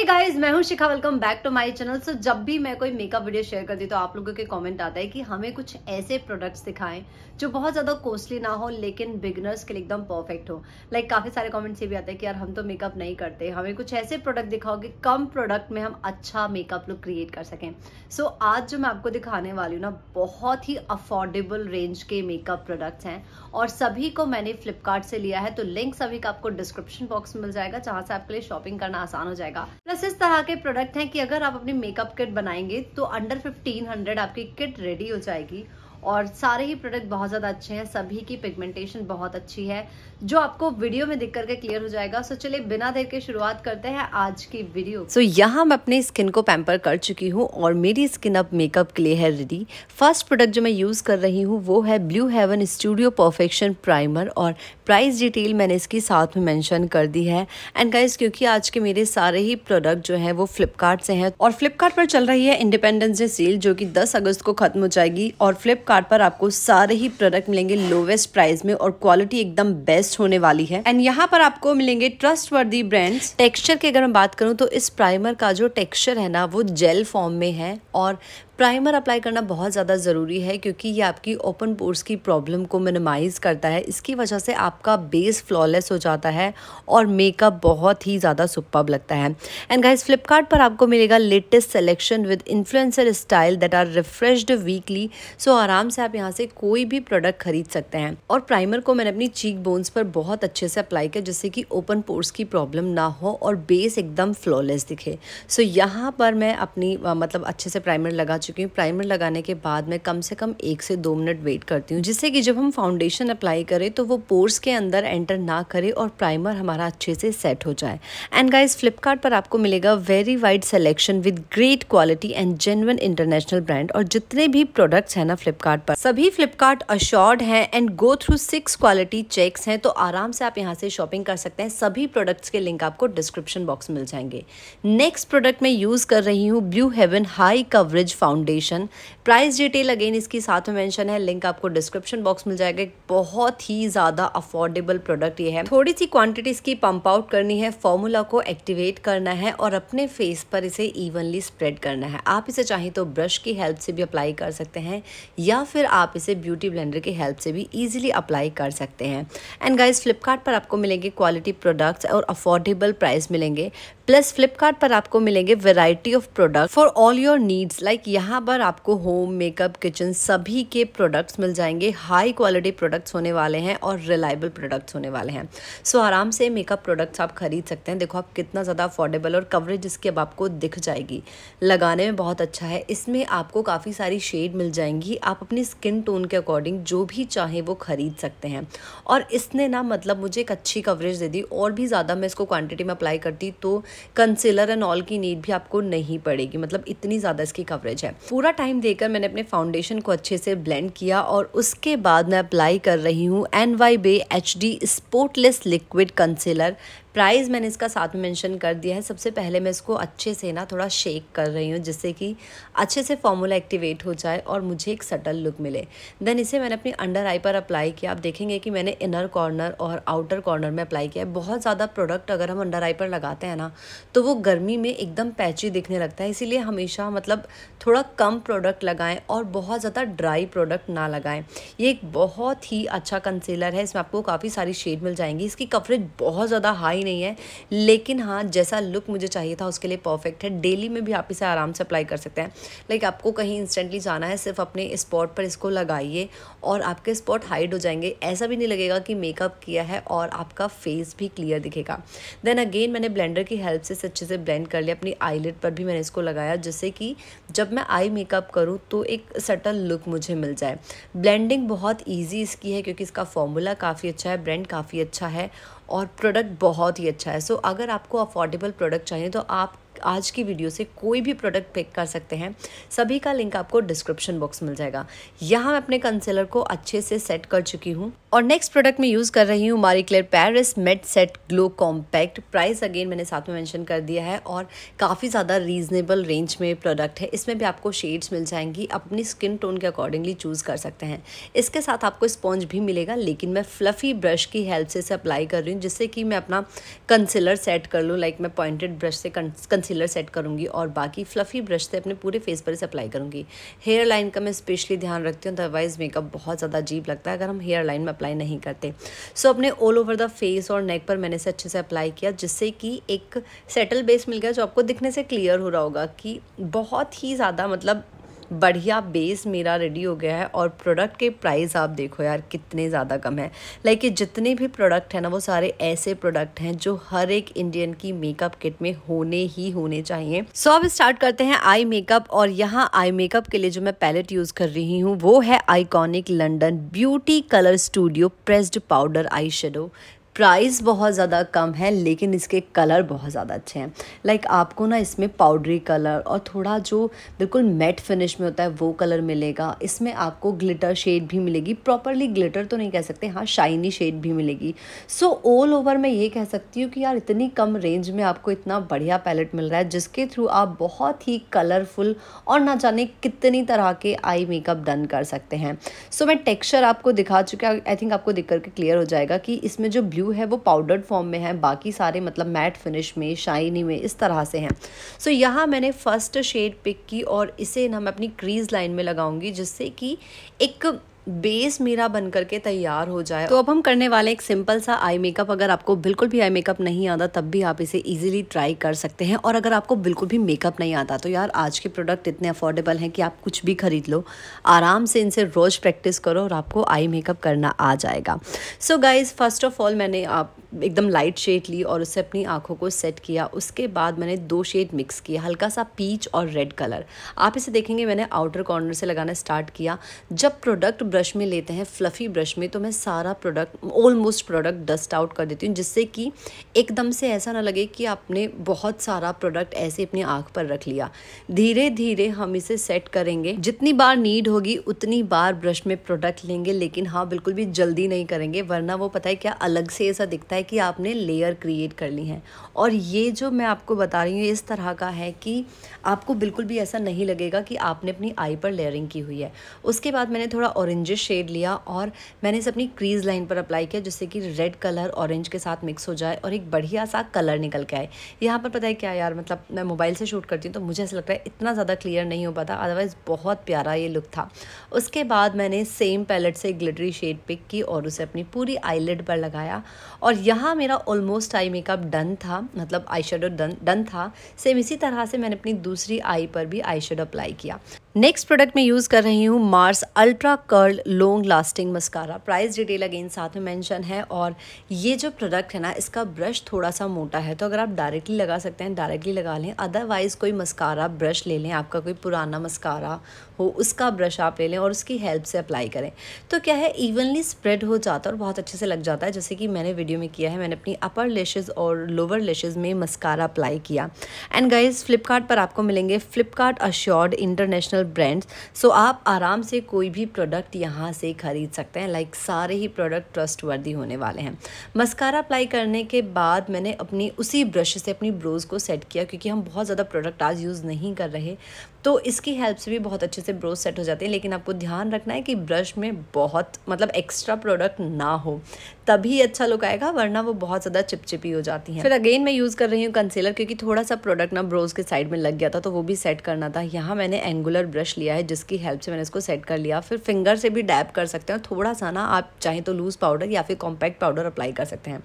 हे guys मैं हूं Shikha welcome back to my channel so जब भी मैं कोई मेकअप वीडियो शेयर करती तो आप लोगों के कमेंट आता है कि हमें कुछ ऐसे प्रोडक्ट्स दिखाएं जो बहुत ज़्यादा कॉस्टली ना हो लेकिन बिगनर्स के लिए एकदम परफेक्ट हो लाइक like, काफ़ी सारे कमेंट्स ये भी आते हैं कि यार हम तो मेकअप नहीं करते हमें कुछ ऐसे प्रोडक्ट दिखाओ कि कम प्रोडक्ट में हम अच्छा मेकअप लुक क्रिएट कर सकें सो so, आज जो मैं आपको दिखाने वाली हूँ ना बहुत ही अफोर्डेबल रेंज के मेकअप प्रोडक्ट्स हैं और सभी को मैंने फ्लिपकार्ट से लिया है तो लिंक सभी का आपको डिस्क्रिप्शन बॉक्स में मिल जाएगा जहाँ से आपके लिए शॉपिंग करना आसान हो जाएगा प्लस इस तरह के प्रोडक्ट हैं कि अगर आप अपनी मेकअप किट बनाएंगे तो अंडर फिफ्टीन हंड्रेड आपकी किट रेडी हो जाएगी और सारे ही प्रोडक्ट बहुत ज़्यादा अच्छे हैं सभी की पिगमेंटेशन बहुत अच्छी है जो आपको वीडियो में दिख करके क्लियर हो जाएगा सो चलिए बिना देर के शुरुआत करते हैं आज की वीडियो सो so, यहाँ मैं अपने स्किन को पैम्पर कर चुकी हूँ और मेरी स्किन अब मेकअप के लिए है रेडी फर्स्ट प्रोडक्ट जो मैं यूज़ कर रही हूँ वो है Blue Heaven studio perfection primer और प्राइस डिटेल मैंने इसकी साथ में मैंशन कर दी है एंड गाइज क्योंकि आज के मेरे सारे ही प्रोडक्ट जो है वो फ्लिपकार्ट से हैं और फ्लिपकार्ट पर चल रही है इंडिपेंडेंस डे सेल जो कि दस अगस्त को खत्म हो जाएगी और फ्लिपकार्ट फ्लिपकार्ट पर आपको सारे ही प्रोडक्ट मिलेंगे लोवेस्ट प्राइस में और क्वालिटी एकदम बेस्ट होने वाली है एंड यहाँ पर आपको मिलेंगे ट्रस्ट वर्दी ब्रांड टेक्स्चर की अगर मैं बात करूँ तो इस प्राइमर का जो टेक्स्चर है ना वो जेल फॉर्म में है और प्राइमर अप्लाई करना बहुत ज़्यादा ज़रूरी है क्योंकि ये आपकी ओपन पोर्स की प्रॉब्लम को मिनिमाइज़ करता है इसकी वजह से आपका बेस फ्लॉलेस हो जाता है और मेकअप बहुत ही ज़्यादा सुपब लगता है एंड गाइज फ्लिपकार्ट पर आपको मिलेगा latest selection with influencer style that are refreshed weekly so आराम से आप यहाँ से कोई भी प्रोडक्ट खरीद सकते हैं और प्राइमर को मैंने अपनी चीक बोन्स पर बहुत अच्छे से अप्लाई किया जिससे कि ओपन पोर्स की प्रॉब्लम ना हो और बेस एकदम फ्लॉलेस दिखे सो so, यहाँ पर मैं अपनी मतलब अच्छे से प्राइमर लगा चुकी चुकी हूँ प्राइमर लगाने के बाद मैं कम से कम एक से दो मिनट वेट करती हूँ जिससे कि जब हम फाउंडेशन अप्लाई करें तो वो पोर्स के अंदर एंटर ना करे और प्राइमर हमारा अच्छे से सेट हो जाए एंड गाइज फ्लिपकार्ट पर आपको मिलेगा very wide selection with great quality and genuine international brand और जितने भी प्रोडक्ट्स हैं ना फ्लिपकार्ट पर सभी फ्लिपकार्ट अश्योर्ड हैं and go through six quality checks हैं तो आराम से आप यहाँ से शॉपिंग कर सकते हैं सभी प्रोडक्ट्स के लिंक आपको डिस्क्रिप्शन बॉक्स मिल जाएंगे नेक्स्ट प्रोडक्ट मैं यूज़ कर रही हूँ Blue Heaven high coverage found foundation price detail again इसकी साथ में मेंशन है लिंक आपको डिस्क्रिप्शन बॉक्स मिल जाएगा बहुत ही ज़्यादा अफोर्डेबल प्रोडक्ट ये है थोड़ी सी क्वांटिटी इसकी पंप आउट करनी है फॉर्मूला को एक्टिवेट करना है और अपने फेस पर इसे इवनली स्प्रेड करना है आप इसे चाहें तो ब्रश की हेल्प से भी अप्लाई कर सकते हैं या फिर आप इसे ब्यूटी ब्लेंडर की हेल्प से भी ईजिली अप्लाई कर सकते हैं एंड गाइज फ्लिपकार्ट पर आपको मिलेंगे क्वालिटी प्रोडक्ट्स और अफोर्डेबल प्राइस मिलेंगे प्लस फ्लिपकार्ट पर आपको मिलेंगे variety of product for all your needs like यहाँ पर आपको होम मेकअप किचन सभी के प्रोडक्ट्स मिल जाएंगे हाई क्वालिटी प्रोडक्ट्स होने वाले हैं और रिलायबल प्रोडक्ट्स होने वाले हैं सो so, आराम से मेकअप प्रोडक्ट्स आप खरीद सकते हैं देखो आप कितना ज़्यादा अफोर्डेबल और कवरेज इसकी अब आपको दिख जाएगी लगाने में बहुत अच्छा है इसमें आपको काफ़ी सारी शेड मिल जाएंगी आप अपनी स्किन टोन के अकॉर्डिंग जो भी चाहें वो खरीद सकते हैं और इसने ना मतलब मुझे एक अच्छी कवरेज दे दी और भी ज़्यादा मैं इसको क्वान्टिटी में अप्लाई करती तो कंसेलर एंड ऑल की नीड भी आपको नहीं पड़ेगी मतलब इतनी ज़्यादा इसकी कवरेज है पूरा टाइम देकर मैंने अपने फाउंडेशन को अच्छे से ब्लेंड किया और उसके बाद मैं अप्लाई कर रही हूँ N Y Bae H D spotless liquid concealer price मैंने इसका साथ में मेंशन कर दिया है सबसे पहले मैं इसको अच्छे से ना थोड़ा शेक कर रही हूँ जिससे कि अच्छे से फॉर्मूला एक्टिवेट हो जाए और मुझे एक सटल लुक मिले देन इसे मैंने अपनी अंडर आई पर अप्लाई किया आप देखेंगे कि मैंने इनर कॉर्नर और आउटर कॉर्नर में अप्लाई किया है बहुत ज़्यादा प्रोडक्ट अगर हम अंडर आई पर लगाते हैं ना तो वो गर्मी में एकदम पैची दिखने लगता है इसीलिए हमेशा मतलब थोड़ा कम प्रोडक्ट लगाएं और बहुत ज़्यादा ड्राई प्रोडक्ट ना लगाएं ये एक बहुत ही अच्छा कंसीलर है इसमें आपको काफ़ी सारी शेड मिल जाएंगी इसकी कवरेज बहुत ज़्यादा हाई ही नहीं है लेकिन हाँ जैसा लुक मुझे चाहिए था उसके लिए परफेक्ट है डेली में भी आप इसे आराम से अप्लाई कर सकते हैं लाइक आपको कहीं इंस्टेंटली जाना है सिर्फ अपने स्पॉट पर इसको लगाइए और आपके स्पॉट हाइड हो जाएंगे ऐसा भी नहीं लगेगा कि मेकअप किया है और आपका फेस भी क्लियर दिखेगा देन अगेन मैंने ब्लेंडर की हेल्प से अच्छे से ब्लेंड कर लिया अपनी आईलेट पर भी मैंने इसको लगाया जिससे कि जब मैं आई मेकअप करूँ तो एक सटल लुक मुझे मिल जाए ब्लेंडिंग बहुत ईजी इसकी है क्योंकि इसका फॉर्मूला काफ़ी अच्छा है ब्रांड काफ़ी अच्छा है और प्रोडक्ट बहुत ही अच्छा है सो so, अगर आपको अफोर्डेबल प्रोडक्ट चाहिए तो आप आज की वीडियो से कोई भी प्रोडक्ट पिक कर सकते हैं सभी का लिंक आपको डिस्क्रिप्शन बॉक्स मिल जाएगा यहाँ मैं अपने कंसेलर को अच्छे से सेट कर चुकी हूँ और नेक्स्ट प्रोडक्ट मैं यूज़ कर रही हूँ Marie Claire Paris made set glow compact price again मैंने साथ में मेंशन कर दिया है और काफ़ी ज़्यादा रीजनेबल रेंज में प्रोडक्ट है इसमें भी आपको शेड्स मिल जाएंगी आप अपनी स्किन टोन के अकॉर्डिंगली चूज़ कर सकते हैं इसके साथ आपको स्पॉन्ज भी मिलेगा लेकिन मैं फ्लफ़ी ब्रश की हेल्प से इसे अप्लाई कर रही हूँ जिससे कि मैं अपना कंसिलर सेट कर लूँ लाइक मैं पॉइंटेड ब्रश से कंसिलर सेट करूँगी और बाकी फ्लफ़ी ब्रश से अपने पूरे फेस पर इसे अप्लाई करूँगी हेयर लाइन का मैं स्पेशली ध्यान रखती हूँ अदरवाइज़ मेकअप बहुत ज़्यादा अजीब लगता है अगर हम हेयर लाइन में अप्लाई नहीं करते सो so, अपने ऑल ओवर द फेस और नेक पर मैंने इसे अच्छे से अप्लाई किया जिससे कि एक सेटल बेस मिल गया जो आपको दिखने से क्लियर हो रहा होगा कि बहुत ही ज़्यादा मतलब बढ़िया बेस मेरा रेडी हो गया है और प्रोडक्ट के प्राइस आप देखो यार कितने ज़्यादा कम है लाइक ये जितने भी प्रोडक्ट हैं ना वो सारे ऐसे प्रोडक्ट हैं जो हर एक इंडियन की मेकअप किट में होने ही होने चाहिए सो अब स्टार्ट करते हैं आई मेकअप और यहाँ आई मेकअप के लिए जो मैं पैलेट यूज़ कर रही हूँ वो है iconic London beauty colour studio pressed powder eye price बहुत ज़्यादा कम है लेकिन इसके कलर बहुत ज़्यादा अच्छे हैं लाइक like आपको ना इसमें पाउडरी कलर और थोड़ा जो बिल्कुल मेट फिनिश में होता है वो कलर मिलेगा इसमें आपको ग्लिटर शेड भी मिलेगी प्रॉपरली ग्लिटर तो नहीं कह सकते हाँ शाइनी शेड भी मिलेगी सो ऑल ओवर मैं ये कह सकती हूँ कि यार इतनी कम रेंज में आपको इतना बढ़िया पैलेट मिल रहा है जिसके थ्रू आप बहुत ही कलरफुल और ना जाने कितनी तरह के आई मेकअप डन कर सकते हैं सो so, मैं टेक्स्चर आपको दिखा चुका आई थिंक आपको दिख करके क्लियर हो जाएगा कि इसमें जो ब्लू ब्लू है वो पाउडर्ड फॉर्म में है बाकी सारे मतलब मैट फिनिश में शाइनी में इस तरह से हैं सो so, यहाँ मैंने फ़र्स्ट शेड पिक की और इसे मैं अपनी क्रीज लाइन में लगाऊंगी जिससे कि एक बेस मेरा बन करके तैयार हो जाए तो अब हम करने वाले एक सिंपल सा आई मेकअप अगर आपको बिल्कुल भी आई मेकअप नहीं आता तब भी आप इसे इजीली ट्राई कर सकते हैं और अगर आपको बिल्कुल भी मेकअप नहीं आता तो यार आज के प्रोडक्ट इतने अफोर्डेबल हैं कि आप कुछ भी खरीद लो आराम से इनसे रोज़ प्रैक्टिस करो और आपको आई मेकअप करना आ जाएगा so guys first of all मैंने आप एकदम लाइट शेड ली और उससे अपनी आंखों को सेट किया उसके बाद मैंने दो शेड मिक्स किया हल्का सा पीच और रेड कलर आप इसे देखेंगे मैंने आउटर कॉर्नर से लगाना स्टार्ट किया जब प्रोडक्ट ब्रश में लेते हैं फ्लफ़ी ब्रश में तो मैं सारा product almost product dust out कर देती हूँ जिससे कि एकदम से ऐसा ना लगे कि आपने बहुत सारा प्रोडक्ट ऐसे अपनी आँख पर रख लिया धीरे धीरे हम इसे सेट करेंगे जितनी बार नीड होगी उतनी बार ब्रश में प्रोडक्ट लेंगे लेकिन हाँ बिल्कुल भी जल्दी नहीं करेंगे वरना वो पता है क्या अलग से ऐसा दिखता है कि आपने लेयर क्रिएट कर ली है और ये जो मैं आपको बता रही हूँ इस तरह का है कि आपको बिल्कुल भी ऐसा नहीं लगेगा कि आपने अपनी आई पर लेयरिंग की हुई है उसके बाद मैंने थोड़ा ऑरेंज ऑरेंजिश शेड लिया और मैंने इसे अपनी क्रीज लाइन पर अप्लाई किया जिससे कि रेड कलर ऑरेंज के साथ मिक्स हो जाए और एक बढ़िया सा कलर निकल के आए यहाँ पर पता है क्या यार मतलब मैं मोबाइल से शूट करती हूँ तो मुझे ऐसा लगता है इतना ज़्यादा क्लियर नहीं हो पाता अदरवाइज़ बहुत प्यारा ये लुक था उसके बाद मैंने सेम पैलेट से ग्लिटरी शेड पिक की और उसे अपनी पूरी आईलेट पर लगाया और यहाँ मेरा ऑलमोस्ट आई मेकअप डन था मतलब आई शेडो डन डन था सेम इसी तरह से मैंने अपनी दूसरी आई पर भी आई शेडो अप्लाई किया नेक्स्ट प्रोडक्ट मैं यूज़ कर रही हूँ Mars ultra curl long lasting mascara price detail again साथ में मेंशन है और ये जो प्रोडक्ट है ना इसका ब्रश थोड़ा सा मोटा है तो अगर आप डायरेक्टली लगा सकते हैं डायरेक्टली लगा लें अदरवाइज़ कोई मस्कारा ब्रश ले लें आपका कोई पुराना मस्कारा हो उसका ब्रश आप ले लें और उसकी हेल्प से अप्लाई करें तो क्या है इवनली स्प्रेड हो जाता है और बहुत अच्छे से लग जाता है जैसे कि मैंने वीडियो में किया है मैंने अपनी अपर लेशेज़ और लोअर लेशेज़ में मस्कारा अप्लाई किया एंड गाइज फ्लिपकार्ट पर आपको मिलेंगे Flipkart assured international international brands so आप आराम से कोई भी प्रोडक्ट यहाँ से ख़रीद सकते हैं लाइक like, सारे ही प्रोडक्ट ट्रस्ट वर्दी होने वाले हैं मस्कारा अप्लाई करने के बाद मैंने अपनी उसी ब्रश से अपनी ब्रोज़ को सेट किया क्योंकि हम बहुत ज़्यादा प्रोडक्ट आज यूज़ नहीं कर रहे तो इसकी हेल्प से भी बहुत अच्छे से ब्रोज सेट हो जाते हैं लेकिन आपको ध्यान रखना है कि ब्रश में बहुत मतलब एक्स्ट्रा प्रोडक्ट ना हो तभी अच्छा लुक आएगा वरना वो बहुत ज़्यादा चिपचिपी हो जाती है फिर अगेन मैं यूज़ कर रही हूँ कंसेलर क्योंकि थोड़ा सा प्रोडक्ट ना ब्रोज के साइड में लग गया था तो वो भी सेट करना था यहाँ मैंने एंगुलर ब्रश लिया है जिसकी हेल्प से मैंने इसको सेट कर लिया फिर फिंगर से भी डैप कर सकते हैं थोड़ा सा ना आप चाहें तो लूज़ पाउडर या फिर कॉम्पैक्ट पाउडर अप्लाई कर सकते हैं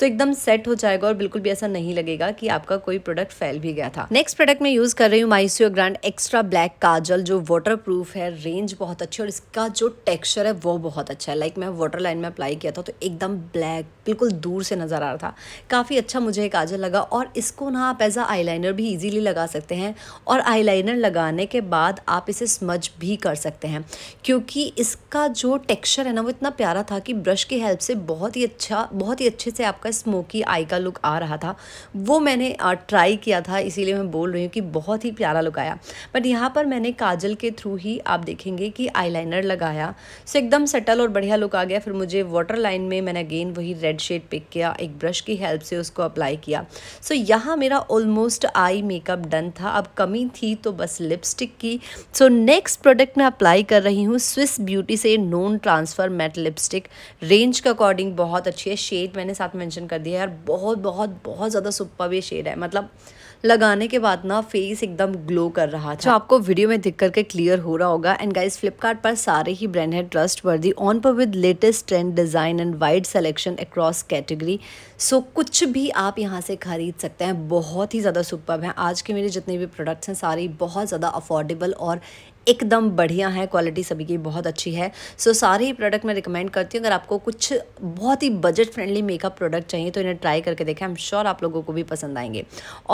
तो एकदम सेट हो जाएगा और बिल्कुल भी ऐसा नहीं लगेगा कि आपका कोई प्रोडक्ट फैल भी गया था नेक्स्ट प्रोडक्ट मैं यूज़ कर रही हूँ माइसियो ग्रांड एक्स्ट्रा ब्लैक काजल जो वाटर प्रूफ है रेंज बहुत अच्छी और इसका जो टेक्स्चर है वो बहुत अच्छा है लाइक मैं वाटर लाइन में अप्लाई किया था तो एकदम ब्लैक बिल्कुल दूर से नज़र आ रहा था काफ़ी अच्छा मुझे काजल लगा और इसको ना आप एज आ आईलाइनर भी इजीली लगा सकते हैं और आईलाइनर लगाने के बाद आप इसे स्मज भी कर सकते हैं क्योंकि इसका जो टेक्सचर है ना वो इतना प्यारा था कि ब्रश की हेल्प से बहुत ही अच्छा बहुत ही अच्छे से आपका स्मोकी आई का लुक आ रहा था वो मैंने ट्राई किया था इसीलिए मैं बोल रही हूँ कि बहुत ही प्यारा लुक आया बट यहाँ पर मैंने काजल के थ्रू ही आप देखेंगे कि आई लगाया सो एकदम सेटल और बढ़िया लुक आ गया फिर मुझे वाटर लाइन में मैंने अगेन वही रेड शेड पिक किया एक ब्रश की हेल्प से उसको अप्लाई किया सो so, यहाँ मेरा ऑलमोस्ट आई मेकअप डन था अब कमी थी तो बस लिपस्टिक की सो नेक्स्ट प्रोडक्ट मैं अप्लाई कर रही हूँ स्विस ब्यूटी से non transfer matte lipstick range के अकॉर्डिंग बहुत अच्छी है शेड मैंने साथ मेंशन कर दिया है यार बहुत बहुत बहुत ज़्यादा सुपर ये शेड है मतलब लगाने के बाद ना फेस एकदम ग्लो कर रहा था जो आपको वीडियो में दिख करके क्लियर हो रहा होगा एंड गाइज फ्लिपकार्ट पर सारे ही ब्रांड है ट्रस्ट वर्दी ऑन पर with latest trend design and wide selection across category so कुछ भी आप यहां से खरीद सकते हैं बहुत ही ज़्यादा सुपर है आज के मेरे जितने भी प्रोडक्ट्स हैं सारे बहुत ज़्यादा अफोर्डेबल और एकदम बढ़िया है क्वालिटी सभी की बहुत अच्छी है सो so, सारे ही प्रोडक्ट मैं रिकमेंड करती हूँ अगर आपको कुछ बहुत ही बजट फ्रेंडली मेकअप प्रोडक्ट चाहिए तो इन्हें ट्राई करके देखें आई एम श्योर आप लोगों को भी पसंद आएंगे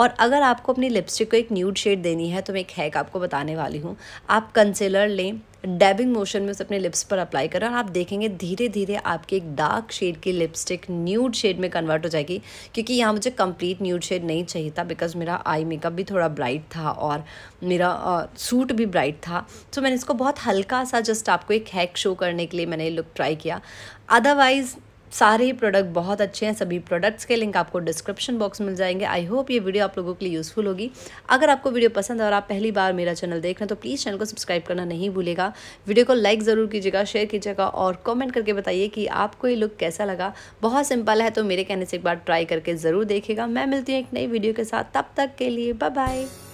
और अगर आपको अपनी लिपस्टिक को एक न्यूड शेड देनी है तो मैं एक हैक आपको बताने वाली हूँ आप कंसेलर लें डैबिंग मोशन में उसे अपने लिप्स पर अप्लाई करें और आप देखेंगे धीरे धीरे आपके एक डार्क शेड की लिपस्टिक न्यूड शेड में कन्वर्ट हो जाएगी क्योंकि यहाँ मुझे कंप्लीट न्यूड शेड नहीं चाहिए था बिकॉज मेरा आई मेकअप भी थोड़ा ब्राइट था और मेरा सूट भी ब्राइट था तो मैंने इसको बहुत हल्का सा जस्ट आपको एक हैक शो करने के लिए मैंने लुक ट्राई किया अदरवाइज़ सारे प्रोडक्ट बहुत अच्छे हैं सभी प्रोडक्ट्स के लिंक आपको डिस्क्रिप्शन बॉक्स मिल जाएंगे आई होप ये वीडियो आप लोगों के लिए यूज़फुल होगी अगर आपको वीडियो पसंद है और आप पहली बार मेरा चैनल देख रहे हैं तो प्लीज़ चैनल को सब्सक्राइब करना नहीं भूलेगा वीडियो को लाइक ज़रूर कीजिएगा शेयर कीजिएगा और कॉमेंट करके बताइए कि आपको ये लुक कैसा लगा बहुत सिंपल है तो मेरे कहने से एक बार ट्राई करके ज़रूर देखेगा मैं मिलती हूँ एक नई वीडियो के साथ तब तक के लिए बाय बाय